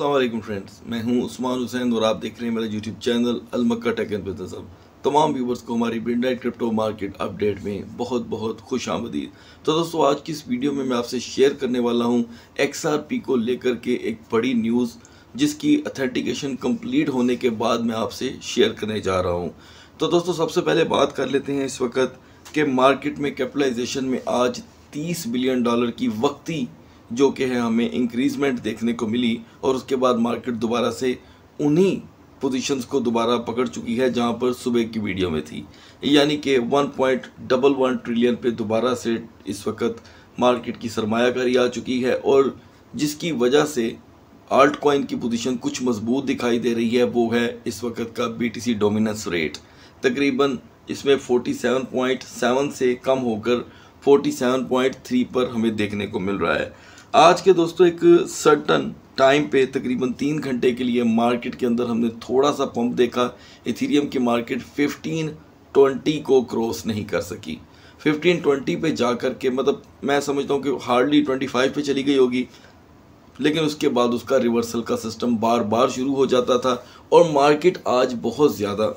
Aslam friends मैं हूं उस्मान हुसैन और आप देख रहे हैं मेरा YouTube channel Almakka tech and business अब तमाम व्यूवर्स को हमारी ब्रिंडाइट क्रिप्टो मार्केट अपडेट में बहुत बहुत खुश आमदीद तो दोस्तों आज की इस वीडियो में मैं आपसे शेयर करने वाला हूं पी को लेकर के एक बड़ी न्यूज़ जिसकी अथेंटिकेशन कम्प्लीट होने के बाद मैं आपसे शेयर करने जा रहा हूँ तो दोस्तों सबसे पहले बात कर लेते हैं इस वक्त के मार्केट में कैपिटलाइजेशन में आज तीस बिलियन डॉलर की वक्ती जो कि है हमें इंक्रीजमेंट देखने को मिली और उसके बाद मार्केट दोबारा से उन्हीं पोजीशंस को दोबारा पकड़ चुकी है जहां पर सुबह की वीडियो में थी यानी कि one point double one trillion पे दोबारा से इस वक्त मार्केट की सरमायाकारी आ चुकी है और जिसकी वजह से आल्ट कॉइन की पोजीशन कुछ मजबूत दिखाई दे रही है वो है इस वक्त का सी डोमिनेंस रेट तकरीबन इसमें सेवन से कम होकर थ्री पर हमें देखने को मिल रहा है आज के दोस्तों एक सर्टन टाइम पे तकरीबन तीन घंटे के लिए मार्केट के अंदर हमने थोड़ा सा पंप देखा इथीरियम की मार्केट फिफ्टीन 20 को क्रॉस नहीं कर सकी फिफ्टीन 20 पे जा कर के मतलब मैं समझता हूँ कि हार्डली 25 पे चली गई होगी लेकिन उसके बाद उसका रिवर्सल का सिस्टम बार बार शुरू हो जाता था और मार्केट आज बहुत ज़्यादा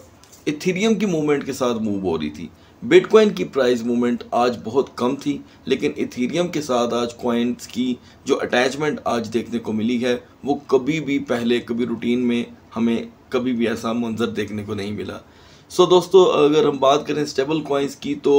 इथीरियम की मूवमेंट के साथ मूव हो रही थी बिटकॉइन की प्राइस मूवमेंट आज बहुत कम थी लेकिन इथीरियम के साथ आज कॉइन्स की जो अटैचमेंट आज देखने को मिली है वो कभी भी पहले कभी रूटीन में हमें कभी भी ऐसा मंजर देखने को नहीं मिला सो so, दोस्तों अगर हम बात करें स्टेबल कॉइन्स की तो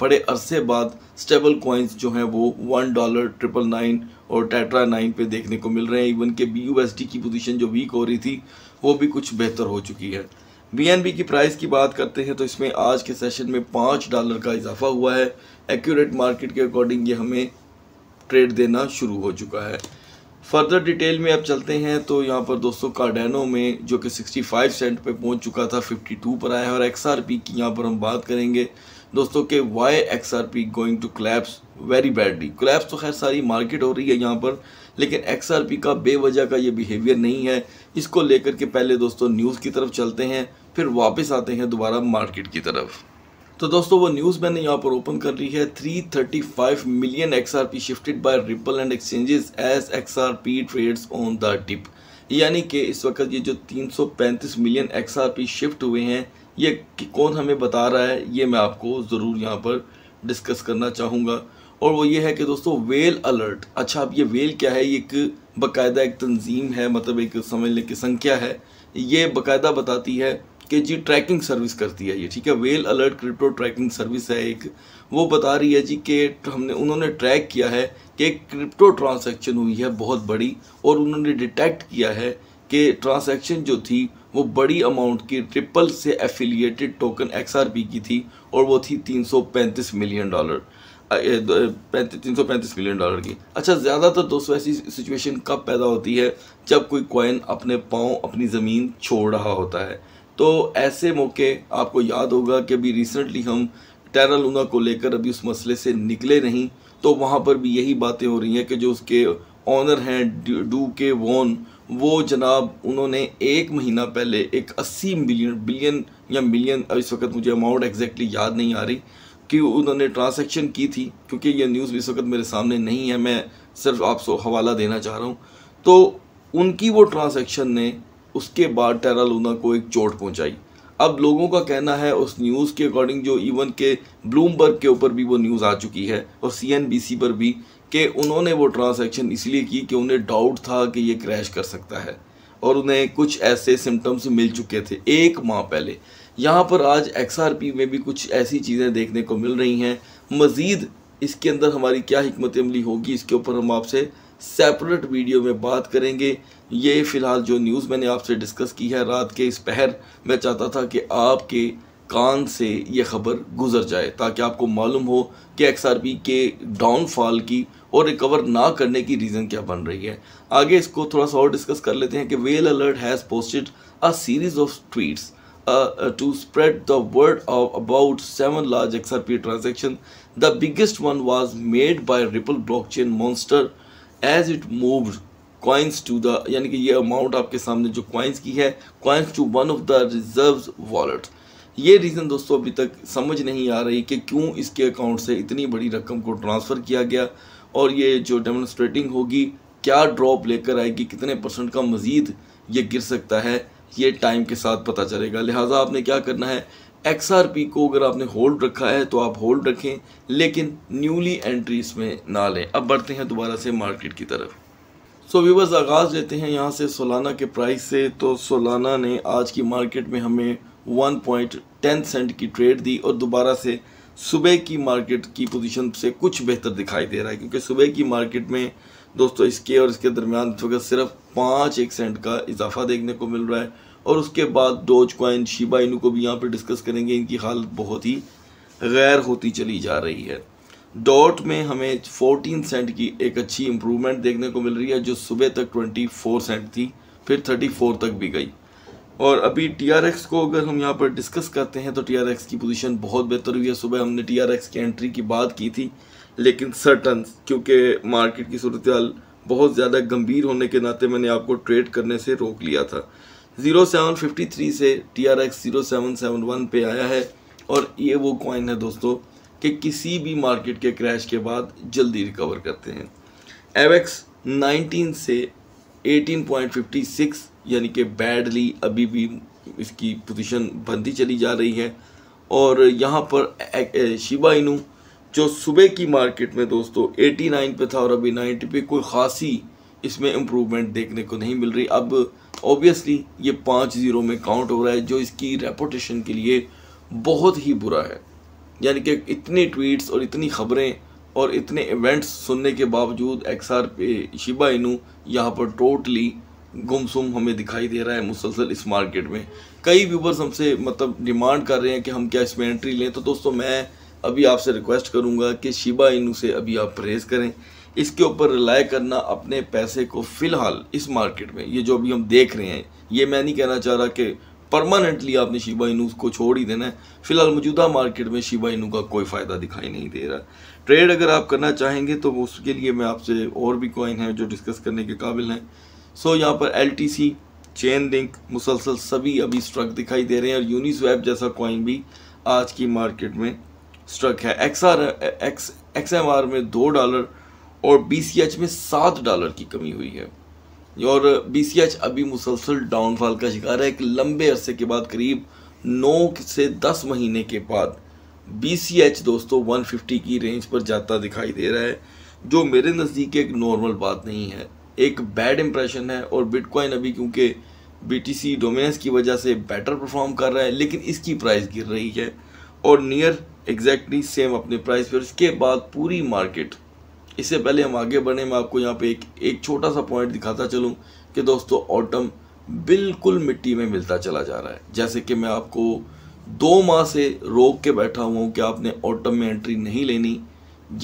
बड़े अरसे बाद स्टेबल कॉइन्स जो हैं वो वन डॉलर ट्रिपल नाइन और टेट्रा नाइन पे देखने को मिल रहे हैं इवन के बी की पोजीशन जो वीक हो रही थी वो भी कुछ बेहतर हो चुकी है बी की प्राइस की बात करते हैं तो इसमें आज के सेशन में पाँच डॉलर का इजाफा हुआ है एक्यूरेट मार्केट के अकॉर्डिंग ये हमें ट्रेड देना शुरू हो चुका है फर्दर डिटेल में अब चलते हैं तो यहाँ पर दोस्तों कार्डेनो में जो कि 65 सेंट पे पहुँच चुका था 52 पर आया है और एक्स की यहाँ पर हम बात करेंगे दोस्तों के why X R P going to collapse very badly collapse तो खैर सारी मार्केट हो रही है यहाँ पर लेकिन एक्स आर पी का बेवजह का ये बिहेवियर नहीं है इसको लेकर के पहले दोस्तों न्यूज़ की तरफ चलते हैं फिर वापस आते हैं दोबारा मार्केट की तरफ तो दोस्तों वो न्यूज़ मैंने यहाँ पर ओपन कर ली है 335 million XRP shifted by Ripple and exchanges as XRP trades on the tip यानी कि इस वक्त ये जो 335 मिलियन एक्सआरपी शिफ्ट हुए हैं ये कौन हमें बता रहा है ये मैं आपको ज़रूर यहाँ पर डिस्कस करना चाहूँगा और वो ये है कि दोस्तों वेल अलर्ट अच्छा अब ये वेल क्या है ये एक बाकायदा एक तंजीम है मतलब एक समझ लें कि संख्या है ये बाकायदा बताती है कि जी ट्रैकिंग सर्विस करती है ये ठीक है Whale Alert crypto tracking service है एक वो बता रही है जी कि हमने उन्होंने ट्रैक किया है कि एक क्रिप्टो ट्रांसैक्शन हुई है बहुत बड़ी और उन्होंने डिटेक्ट किया है कि ट्रांसैक्शन जो थी वो बड़ी अमाउंट की ट्रिपल से एफिलिएटेड टोकन एक्स की थी और वो थी तीन मिलियन डॉलर तीन सौ पैंतीस मिलियन डॉलर की अच्छा ज़्यादातर दोस्तों ऐसी सिचुएशन कब पैदा होती है जब कोई कॉइन अपने पाँव अपनी ज़मीन छोड़ रहा होता है तो ऐसे मौके आपको याद होगा कि अभी रिसेंटली हम टेरालूना को लेकर अभी उस मसले से निकले नहीं तो वहाँ पर भी यही बातें हो रही हैं कि जो उसके ऑनर हैं डू के वॉन वो जनाब उन्होंने एक महीना पहले एक अस्सी मिलियन बिलियन या मिलियन इस वक्त मुझे अमाउंट एग्जैक्टली याद नहीं आ रही कि उन्होंने ट्रांसैक्शन की थी क्योंकि ये न्यूज़ इस वक्त मेरे सामने नहीं है मैं सिर्फ आपको हवाला देना चाह रहा हूँ तो उनकी वो ट्रांसैक्शन ने उसके बाद टेरा लूना को एक चोट पहुंचाई अब लोगों का कहना है उस न्यूज़ के अकॉर्डिंग जो इवन के ब्लूमबर्ग के ऊपर भी वो न्यूज़ आ चुकी है और सी पर भी कि उन्होंने वो ट्रांसैक्शन इसलिए की कि उन्हें डाउट था कि ये क्रैश कर सकता है और उन्हें कुछ ऐसे सिम्टम्स मिल चुके थे एक माह पहले यहाँ पर आज एक्स में भी कुछ ऐसी चीज़ें देखने को मिल रही हैं मज़ीद इसके अंदर हमारी क्या हमत अमली होगी इसके ऊपर हम आपसे सेपरेट वीडियो में बात करेंगे ये फ़िलहाल जो न्यूज़ मैंने आपसे डिस्कस की है रात के इस पहर मैं चाहता था कि आपके कान से ये ख़बर गुजर जाए ताकि आपको मालूम हो कि एक्स आर पी के डाउनफॉल की और रिकवर ना करने की रीज़न क्या बन रही है आगे इसको थोड़ा सा और डिस्कस कर लेते हैं कि Whale Alert has posted a series of tweets to spread the word of about seven large X R P transaction the biggest one was made by Ripple blockchain monster as it move coins to the यानी कि ये amount आपके सामने जो coins की है coins to one of the reserve wallet ये reason दोस्तों अभी तक समझ नहीं आ रही कि क्यों इसके अकाउंट से इतनी बड़ी रकम को ट्रांसफ़र किया गया और ये जो डेमोन्स्ट्रेटिंग होगी क्या ड्रॉप लेकर आएगी कितने परसेंट का मज़ीद ये गिर सकता है ये टाइम के साथ पता चलेगा लिहाजा आपने क्या करना है एक्स को अगर आपने होल्ड रखा है तो आप होल्ड रखें लेकिन न्यूली एंट्रीज में ना लें अब बढ़ते हैं दोबारा से मार्केट की तरफ सो व्यूवर्स आगाज़ लेते हैं यहाँ से सोलाना के प्राइस से तो सोलाना ने आज की मार्केट में हमें 1.10 सेंट की ट्रेड दी और दोबारा से सुबह की मार्केट की पोजीशन से कुछ बेहतर दिखाई दे रहा है क्योंकि सुबह की मार्केट में दोस्तों इसके और इसके दरमियान इस वक्त सिर्फ पाँच एक सेंट का इजाफा देखने को मिल रहा है और उसके बाद डोज कॉइन शिबा इनू को भी यहाँ पर डिस्कस करेंगे इनकी हालत बहुत ही गैर होती चली जा रही है डॉट में हमें 14 सेंट की एक अच्छी इम्प्रूवमेंट देखने को मिल रही है जो सुबह तक 24 सेंट थी फिर 34 तक भी गई और अभी टी को अगर हम यहाँ पर डिस्कस करते हैं तो टी की पोजीशन बहुत बेहतर हुई है सुबह हमने टी की एंट्री की बात की थी लेकिन सर्टन क्योंकि मार्केट की सूरत बहुत ज़्यादा गंभीर होने के नाते मैंने आपको ट्रेड करने से रोक लिया था 0753 से T R X zero seven seven one पे आया है और ये वो कॉइन है दोस्तों कि किसी भी मार्केट के क्रैश के बाद जल्दी रिकवर करते हैं एवेक्स 19 से 18.56 यानी कि बैडली अभी भी इसकी पोजीशन बनती चली जा रही है और यहाँ पर शिबा इनू जो सुबह की मार्केट में दोस्तों 89 पे था और अभी 90 पे कोई ख़ासी इसमें इम्प्रूवमेंट देखने को नहीं मिल रही अब ऑब्वियसली ये पाँच ज़ीरो में काउंट हो रहा है जो इसकी रेपोटेशन के लिए बहुत ही बुरा है यानी कि इतने ट्वीट्स और इतनी खबरें और इतने इवेंट्स सुनने के बावजूद आर पे शिबा इनू यहाँ पर टोटली गुमसुम हमें दिखाई दे रहा है मुसलसल इस मार्केट में कई व्यूबर्स हमसे मतलब डिमांड कर रहे हैं कि हम क्या इसमें एंट्री लें तो दोस्तों मैं अभी आपसे रिक्वेस्ट करूँगा कि शिबा इनू से अभी आप परहेज करें इसके ऊपर रिलाय करना अपने पैसे को फ़िलहाल इस मार्केट में ये जो अभी हम देख रहे हैं ये मैं नहीं कहना चाह रहा कि परमानेंटली आपने शिबा इनू को छोड़ ही देना है फिलहाल मौजूदा मार्केट में शिबा इनू का कोई फ़ायदा दिखाई नहीं दे रहा ट्रेड अगर आप करना चाहेंगे तो उसके लिए मैं आपसे और भी कॉइन है जो डिस्कस करने के काबिल हैं सो यहाँ पर L T C Chainlink मुसलसल सभी अभी स्ट्रक दिखाई दे रहे हैं और यूनिस्वैप जैसा कॉइन भी आज की मार्केट में स्ट्रक है X R X X M R में दो डॉलर और बी सी एच में सात डॉलर की कमी हुई है और एच अभी मुसलसल डाउनफॉल का शिकार है एक लंबे अरसे के बाद करीब नौ से दस महीने के बाद एच दोस्तों 150 की रेंज पर जाता दिखाई दे रहा है जो मेरे नज़दीक एक नॉर्मल बात नहीं है एक बैड इम्प्रेशन है और बिटकॉइन अभी क्योंकि बीटीसी डोमिनेंस की वजह से बेटर परफॉर्म कर रहा है लेकिन इसकी प्राइस गिर रही है और नियर एग्जैक्टली सेम अपने प्राइस पर इसके बाद पूरी मार्केट इससे पहले हम आगे बढ़े मैं आपको यहाँ पे एक एक छोटा सा पॉइंट दिखाता चलूँ कि दोस्तों ऑटम बिल्कुल मिट्टी में मिलता चला जा रहा है जैसे कि मैं आपको दो माह से रोक के बैठा हुआ हूँ कि आपने ऑटम में एंट्री नहीं लेनी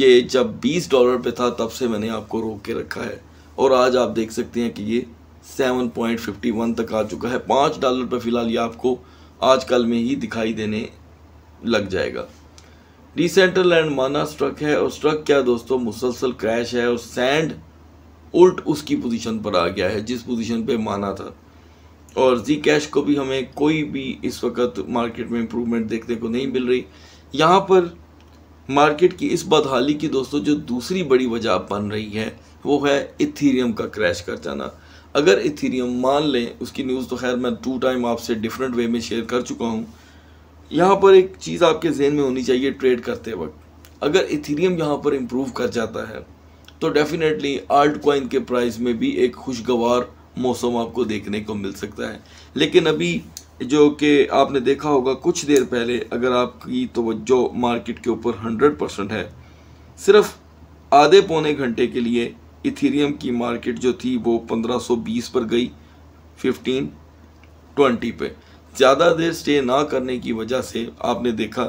ये जब 20 डॉलर पे था तब से मैंने आपको रोक के रखा है और आज आप देख सकते हैं कि ये 7.51 तक आ चुका है पाँच डॉलर पर फ़िलहाल ये आपको आज कल में ही दिखाई देने लग जाएगा डिसेंट्रल एंड माना स्ट्रक है और स्ट्रक क्या दोस्तों मुसलसल क्रैश है और सैंड उल्ट उसकी पोजीशन पर आ गया है जिस पोजीशन पे माना था और जी कैश को भी हमें कोई भी इस वक्त मार्केट में इम्प्रूवमेंट देखने को नहीं मिल रही यहाँ पर मार्केट की इस बदहाली की दोस्तों जो दूसरी बड़ी वजह बन रही है वो है इथीरियम का क्रैश कर जाना अगर इथीरियम मान लें उसकी न्यूज़ तो खैर मैं टू टाइम आपसे डिफरेंट वे में शेयर कर चुका हूँ यहाँ पर एक चीज़ आपके जहन में होनी चाहिए ट्रेड करते वक्त अगर इथीरियम यहाँ पर इम्प्रूव कर जाता है तो डेफिनेटली आर्ट कोइन के प्राइस में भी एक खुशगवार मौसम आपको देखने को मिल सकता है लेकिन अभी जो कि आपने देखा होगा कुछ देर पहले अगर आपकी तोज्जो मार्केट के ऊपर 100 परसेंट है सिर्फ आधे पौने घंटे के लिए इथीरियम की मार्केट जो थी वो 1520 पर गई 15 20 पे ज़्यादा देर स्टे ना करने की वजह से आपने देखा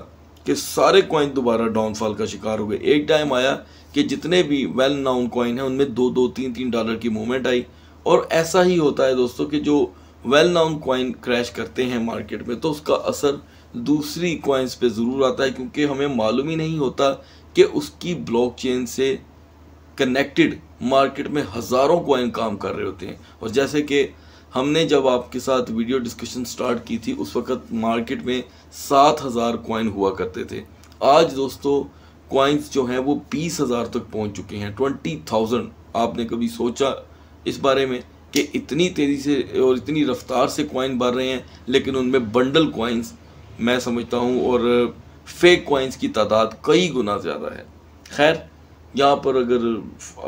कि सारे कॉइन दोबारा डाउनफॉल का शिकार हो गए एक टाइम आया कि जितने भी वेल नाउन कॉइन हैं उनमें दो दो तीन तीन डॉलर की मूवमेंट आई और ऐसा ही होता है दोस्तों कि जो वेल नाउन कॉइन क्रैश करते हैं मार्केट में तो उसका असर दूसरी कॉइन्स पे ज़रूर आता है क्योंकि हमें मालूम ही नहीं होता कि उसकी ब्लॉकचेन से कनेक्टेड मार्केट में हज़ारों कॉइन काम कर रहे होते हैं और जैसे कि हमने जब आपके साथ वीडियो डिस्कशन स्टार्ट की थी उस वक्त मार्केट में सात हज़ार कॉइन हुआ करते थे आज दोस्तों कॉइन्स जो हैं वो बीस हज़ार तक पहुंच चुके हैं ट्वेंटी थाउजेंड आपने कभी सोचा इस बारे में कि इतनी तेज़ी से और इतनी रफ्तार से कॉइन बढ़ रहे हैं लेकिन उनमें बंडल कॉइन्स मैं समझता हूँ और फेक कॉइन्स की तादाद कई गुना ज़्यादा है खैर यहाँ पर अगर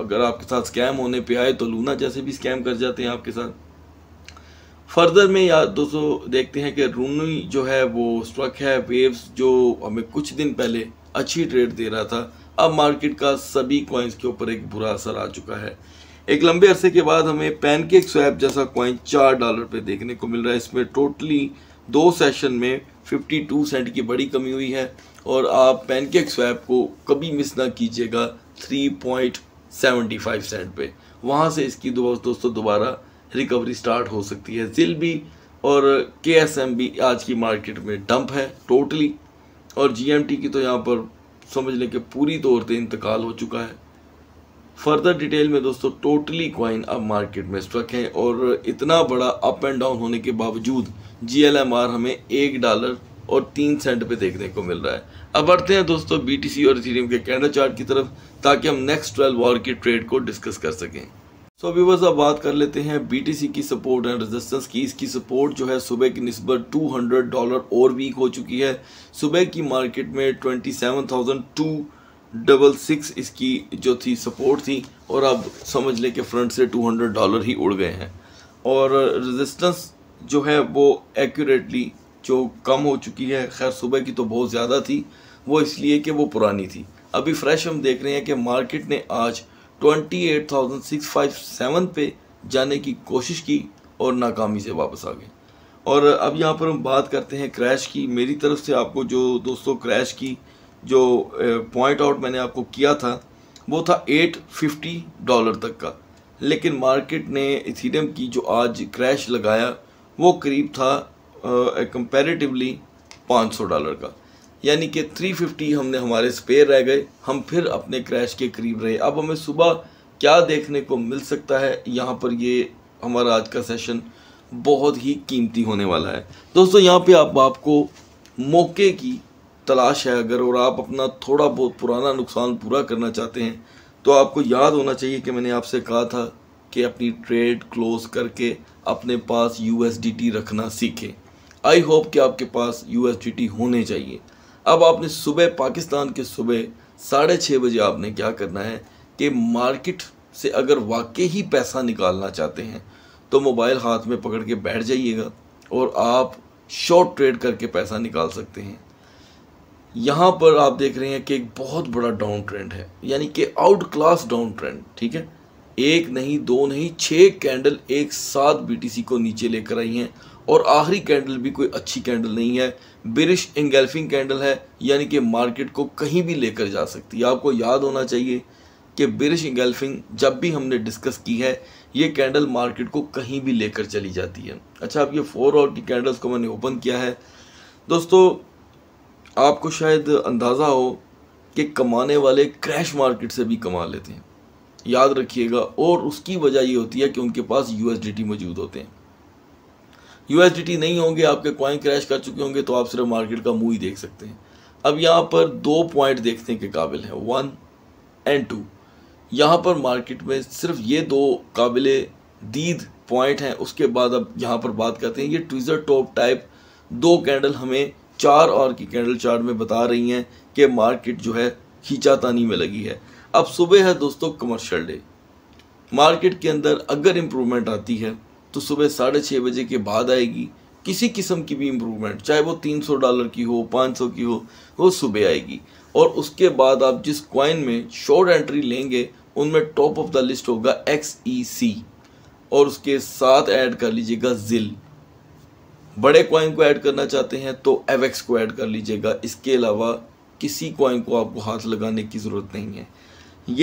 अगर आपके साथ स्कैम होने पे आए तो लूना जैसे भी स्कैम कर जाते हैं आपके साथ फर्दर में या दोस्तों देखते हैं कि रूनी जो है वो स्ट्रक है वेव्स जो हमें कुछ दिन पहले अच्छी ट्रेड दे रहा था अब मार्केट का सभी कॉइन्स के ऊपर एक बुरा असर आ चुका है एक लंबे अरसे के बाद हमें पैनकेक स्वैप जैसा कॉइन चार डॉलर पे देखने को मिल रहा है इसमें टोटली दो सेशन में 52 सेंट की बड़ी कमी हुई है और आप पैनकेक स्वैप को कभी मिस ना कीजिएगा 3.75 सेंट पे वहाँ से इसकी दोस्तों दोबारा रिकवरी स्टार्ट हो सकती है जिल भी और के एस एम भी आज की मार्केट में डंप है टोटली और जी एम टी की तो यहाँ पर समझ लें कि पूरी तौर पर इंतकाल हो चुका है फर्दर डिटेल में दोस्तों टोटली क्वाइन अब मार्केट में स्ट्रक है और इतना बड़ा अप एंड डाउन होने के बावजूद जी एल एम आर हमें एक डॉलर और तीन सेंट पे देखने को मिल रहा है अब बढ़ते हैं दोस्तों बी टी सी और सीरियम के कैंडल चार्ट की तरफ ताकि हम नेक्स्ट ट्वेल्व वॉर की ट्रेड को डिस्कस कर सकें सो अभी व्यूवर्स अब बात कर लेते हैं बीटीसी की सपोर्ट एंड रेजिस्टेंस की इसकी सपोर्ट जो है सुबह की नस्बत 200 डॉलर और वीक हो चुकी है सुबह की मार्केट में टू डबल सिक्स इसकी जो थी सपोर्ट थी और अब समझ लें कि फ्रंट से 200 डॉलर ही उड़ गए हैं और रेजिस्टेंस जो है वो एक्यूरेटली जो कम हो चुकी है खैर सुबह की तो बहुत ज़्यादा थी वो इसलिए कि वो पुरानी थी अभी फ्रेश हम देख रहे हैं कि मार्केट ने आज 28,657 पे जाने की कोशिश की और नाकामी से वापस आ गए और अब यहाँ पर हम बात करते हैं क्रैश की मेरी तरफ से आपको जो दोस्तों क्रैश की जो पॉइंट आउट मैंने आपको किया था वो था 850 डॉलर तक का लेकिन मार्केट ने इथीडियम की जो आज क्रैश लगाया वो करीब था कंपैरेटिवली 500 डॉलर का यानी कि 350 हमने हमारे स्पेयर रह गए हम फिर अपने क्रैश के करीब रहे अब हमें सुबह क्या देखने को मिल सकता है यहाँ पर ये हमारा आज का सेशन बहुत ही कीमती होने वाला है दोस्तों यहाँ पे आप आपको मौके की तलाश है अगर और आप अपना थोड़ा बहुत पुराना नुकसान पूरा करना चाहते हैं तो आपको याद होना चाहिए कि मैंने आपसे कहा था कि अपनी ट्रेड क्लोज करके अपने पास यू रखना सीखें आई होप कि आपके पास यू होने चाहिए अब आपने सुबह पाकिस्तान के सुबह साढ़े छः बजे आपने क्या करना है कि मार्केट से अगर वाकई ही पैसा निकालना चाहते हैं तो मोबाइल हाथ में पकड़ के बैठ जाइएगा और आप शॉर्ट ट्रेड करके पैसा निकाल सकते हैं यहाँ पर आप देख रहे हैं कि एक बहुत बड़ा डाउन ट्रेंड है यानी कि आउट क्लास डाउन ट्रेंड ठीक है एक नहीं दो नहीं छः कैंडल एक साथ बी को नीचे लेकर आई हैं और आखिरी कैंडल भी कोई अच्छी कैंडल नहीं है बिरिश इंगल्फिंग कैंडल है यानी कि मार्केट को कहीं भी लेकर जा सकती है आपको याद होना चाहिए कि बिरिश इंगल्फिंग जब भी हमने डिस्कस की है ये कैंडल मार्केट को कहीं भी लेकर चली जाती है अच्छा अब ये फोर और की कैंडल्स को मैंने ओपन किया है दोस्तों आपको शायद अंदाज़ा हो कि कमाने वाले क्रैश मार्केट से भी कमा लेते हैं याद रखिएगा और उसकी वजह ये होती है कि उनके पास यू मौजूद होते हैं यूएसडीटी नहीं होंगे आपके कॉइन क्रैश कर चुके होंगे तो आप सिर्फ मार्केट का मुँह ही देख सकते हैं अब यहाँ पर दो पॉइंट देखने के काबिल हैं वन एंड टू यहाँ पर मार्केट में सिर्फ ये दो काबिल दीद पॉइंट हैं उसके बाद अब यहाँ पर बात करते हैं ये ट्विज़र टॉप टाइप दो कैंडल हमें चार और की कैंडल चार्ट में बता रही हैं कि मार्केट जो है खींचातानी में लगी है अब सुबह है दोस्तों कमर्शियल डे मार्केट के अंदर अगर इम्प्रूवमेंट आती है तो सुबह साढ़े छः बजे के बाद आएगी किसी किस्म की भी इम्प्रूवमेंट चाहे वो तीन सौ डॉलर की हो पाँच सौ की हो वो सुबह आएगी और उसके बाद आप जिस क्वाइन में शॉर्ट एंट्री लेंगे उनमें टॉप ऑफ द लिस्ट होगा एक्स ई सी और उसके साथ ऐड कर लीजिएगा जिल बड़े क्वाइन को ऐड करना चाहते हैं तो एवेक्स को ऐड कर लीजिएगा इसके अलावा किसी क्वाइन को आपको हाथ लगाने की ज़रूरत नहीं है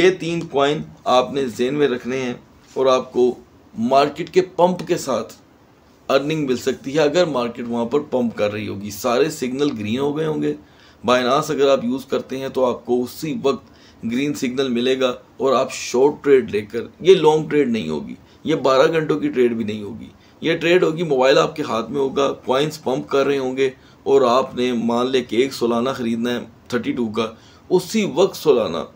ये तीन क्वाइन आपने जेन में रखने हैं और आपको मार्केट के पंप के साथ अर्निंग मिल सकती है अगर मार्केट वहाँ पर पंप कर रही होगी सारे सिग्नल ग्रीन हो गए होंगे बायनास अगर आप यूज़ करते हैं तो आपको उसी वक्त ग्रीन सिग्नल मिलेगा और आप शॉर्ट ट्रेड लेकर ये लॉन्ग ट्रेड नहीं होगी ये बारह घंटों की ट्रेड भी नहीं होगी ये ट्रेड होगी मोबाइल आपके हाथ में होगा कॉइन्स पंप कर रहे होंगे और आपने मान ले कि एक सोलाना ख़रीदना है थर्टी टू का उसी वक्त Solana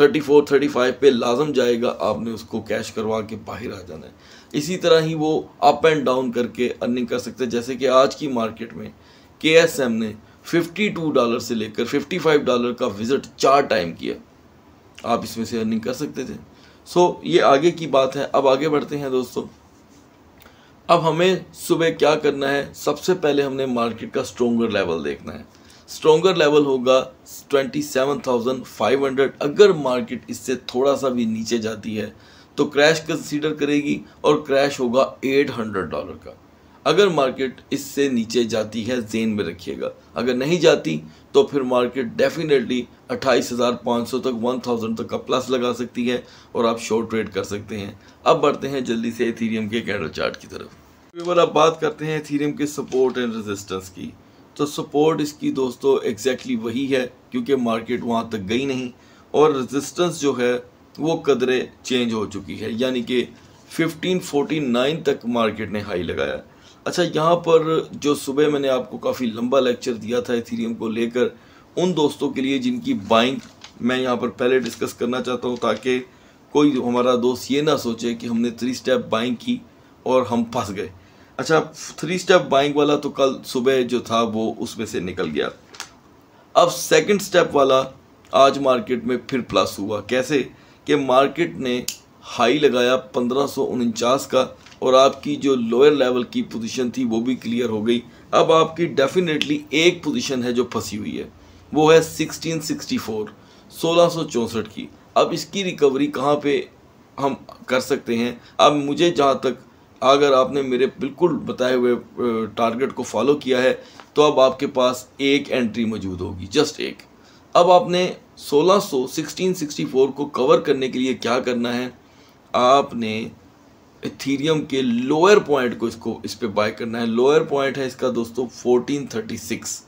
thirty four thirty five पर लाजम जाएगा आपने उसको कैश करवा के बाहर आ जाना है इसी तरह ही वो अप एंड डाउन करके अर्निंग कर सकते हैं जैसे कि आज की मार्केट में के एस एम ने फिफ्टी टू डॉलर से लेकर फिफ्टी फाइव डॉलर का विज़िट चार टाइम किया आप इसमें से अर्निंग कर सकते थे सो so, ये आगे की बात है अब आगे बढ़ते हैं दोस्तों अब हमें सुबह क्या करना है सबसे पहले हमने मार्केट का स्ट्रोंगर लेवल देखना है स्ट्रॉगर लेवल होगा 27,500 अगर मार्केट इससे थोड़ा सा भी नीचे जाती है तो क्रैश कंसीडर करेगी और क्रैश होगा 800 डॉलर का अगर मार्केट इससे नीचे जाती है जेन में रखिएगा अगर नहीं जाती तो फिर मार्केट डेफिनेटली 28,500 तक 1,000 तक का प्लस लगा सकती है और आप शॉर्ट ट्रेड कर सकते हैं अब बढ़ते हैं जल्दी से एथीरियम के कैंडल चार्ट की तरफ अब बात करते हैं एथीरियम के सपोर्ट एंड रेजिस्टेंस की तो सपोर्ट इसकी दोस्तों एग्जैक्टली exactly वही है क्योंकि मार्केट वहाँ तक गई नहीं और रेजिस्टेंस जो है वो कदरे चेंज हो चुकी है यानी कि 1549 तक मार्केट ने हाई लगाया अच्छा यहाँ पर जो सुबह मैंने आपको काफ़ी लंबा लेक्चर दिया था इथीरियम को लेकर उन दोस्तों के लिए जिनकी बाइंग मैं यहाँ पर पहले डिस्कस करना चाहता हूँ ताकि कोई हमारा दोस्त ये ना सोचे कि हमने थ्री स्टेप बाइंग की और हम फंस गए अच्छा थ्री स्टेप बाइंग वाला तो कल सुबह जो था वो उसमें से निकल गया अब सेकंड स्टेप वाला आज मार्केट में फिर प्लस हुआ कैसे कि मार्केट ने हाई लगाया पंद्रह का और आपकी जो लोअर लेवल की पोजीशन थी वो भी क्लियर हो गई अब आपकी डेफिनेटली एक पोजीशन है जो फंसी हुई है वो है 1664 1664 की अब इसकी रिकवरी कहाँ पे हम कर सकते हैं अब मुझे जहाँ तक अगर आपने मेरे बिल्कुल बताए हुए टारगेट को फॉलो किया है तो अब आपके पास एक एंट्री मौजूद होगी जस्ट एक अब आपने 1600 1664 को कवर करने के लिए क्या करना है आपने इथीरियम के लोअर पॉइंट को इसको इस पर बाय करना है लोअर पॉइंट है इसका दोस्तों 1436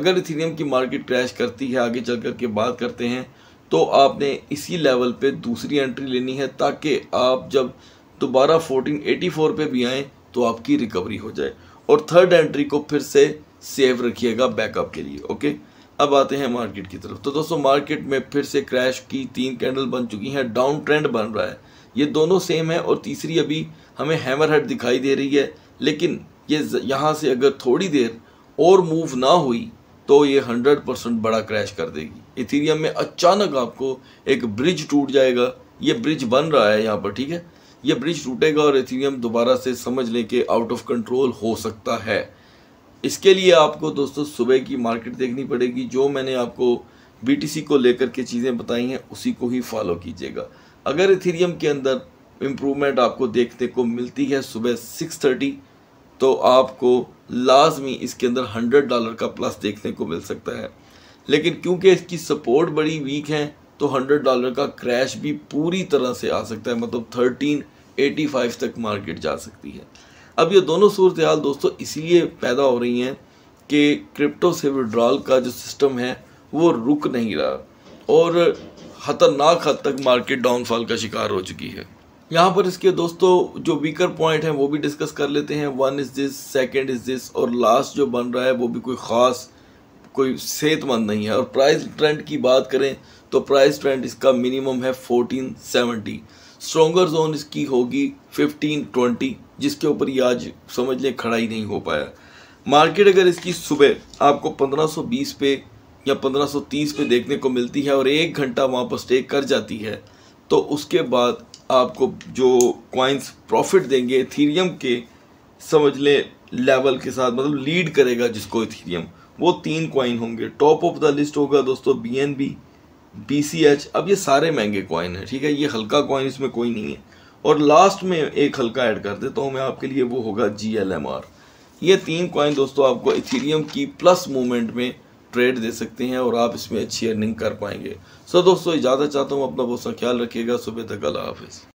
अगर इथीरियम की मार्केट क्रैश करती है आगे चल कर के बात करते हैं तो आपने इसी लेवल पे दूसरी एंट्री लेनी है ताकि आप जब दोबारा 1484 पे भी आए तो आपकी रिकवरी हो जाए और थर्ड एंट्री को फिर से सेव रखिएगा बैकअप के लिए ओके अब आते हैं मार्केट की तरफ तो दोस्तों मार्केट में फिर से क्रैश की तीन कैंडल बन चुकी हैं डाउन ट्रेंड बन रहा है ये दोनों सेम है और तीसरी अभी हमें हैमर हेड दिखाई दे रही है लेकिन ये यहाँ से अगर थोड़ी देर और मूव ना हुई तो ये 100 परसेंट बड़ा क्रैश कर देगी इथीरियम में अचानक आपको एक ब्रिज टूट जाएगा ये ब्रिज बन रहा है यहाँ पर ठीक है ये ब्रिज टूटेगा और इथीरियम दोबारा से समझ लें कि आउट ऑफ कंट्रोल हो सकता है इसके लिए आपको दोस्तों सुबह की मार्केट देखनी पड़ेगी जो मैंने आपको बी को लेकर के चीज़ें बताई हैं उसी को ही फॉलो कीजिएगा अगर इथीरियम के अंदर इम्प्रूवमेंट आपको देखने को मिलती है सुबह सिक्स थर्टी तो आपको लाजमी इसके अंदर हंड्रेड डॉलर का प्लस देखने को मिल सकता है लेकिन क्योंकि इसकी सपोर्ट बड़ी वीक है तो हंड्रेड डॉलर का क्रैश भी पूरी तरह से आ सकता है मतलब थर्टीन 85 तक मार्केट जा सकती है अब ये दोनों सूरत हाल दोस्तों इसीलिए पैदा हो रही हैं कि क्रिप्टो से विड्रॉल का जो सिस्टम है वो रुक नहीं रहा और खतरनाक हद तक मार्केट डाउनफॉल का शिकार हो चुकी है यहाँ पर इसके दोस्तों जो वीकर पॉइंट हैं वो भी डिस्कस कर लेते हैं one is this second is this और लास्ट जो बन रहा है वो भी कोई ख़ास कोई सेहतमंद नहीं है और प्राइस ट्रेंड की बात करें तो प्राइस ट्रेंड इसका मिनिमम है 1470 स्ट्रोंगर जोन इसकी होगी 15-20 जिसके ऊपर ये आज समझ लें खड़ा ही नहीं हो पाया मार्केट अगर इसकी सुबह आपको 1520 पे या 1530 पे देखने को मिलती है और एक घंटा वहाँ पर स्टे कर जाती है तो उसके बाद आपको जो कॉइन्स प्रॉफिट देंगे थीरियम के समझ लें लेवल के साथ मतलब लीड करेगा जिसको इथीरियम वो तीन क्वाइन होंगे टॉप ऑफ द लिस्ट होगा दोस्तों B N B B C H अब ये सारे महंगे कॉइन है ठीक है ये हल्का कॉइन इसमें कोई नहीं है और लास्ट में एक हल्का ऐड कर देता हूँ मैं आपके लिए वो होगा जी एल एम आर ये तीन कॉइन दोस्तों आपको इथीरियम की प्लस मूवमेंट में ट्रेड दे सकते हैं और आप इसमें अच्छी अर्निंग कर पाएंगे सो दोस्तों इजाज़त चाहता हूँ अपना बहुत सा ख्याल रखिएगा सुबह तक अल्लाह हाफिज़